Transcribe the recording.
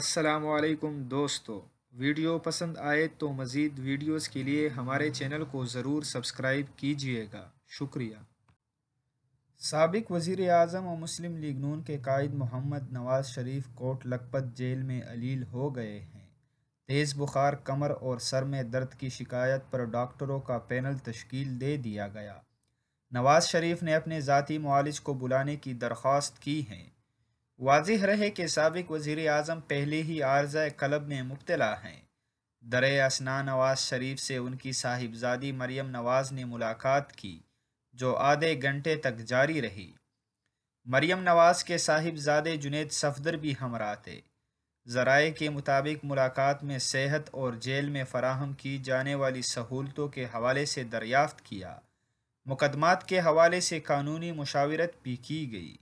असलकुम दोस्तों वीडियो पसंद आए तो मज़ीद वीडियोस के लिए हमारे चैनल को ज़रूर सब्सक्राइब कीजिएगा शुक्रिया सबक वज़ी अजम और मुस्लिम लीग नून के कायद मोहम्मद नवाज़ शरीफ कोट लखपत जेल में अलील हो गए हैं तेज़ बुखार कमर और सर में दर्द की शिकायत पर डॉक्टरों का पैनल तश्कील दे दिया गया नवाज़ शरीफ ने अपने ज़ाती मालिज को बुलाने की दरख्वास्त की है वाजह रहे कि सबक वजीर अजम पहले ही आर्ज कलब में मुबतला हैं दर असना नवाज शरीफ से उनकी साहिबजादी मरियम नवाज ने मुलाकात की जो आधे घंटे तक जारी रही मरियम नवाज के साहिबजादे जुनेद सफदर भी हमरा थे ज़राए के मुताबिक मुलाकात में सेहत और जेल में फराहम की जाने वाली सहूलतों के हवाले से दरियाफ्त किया मुकदमात के हवाले से कानूनी मुशावरत भी की गई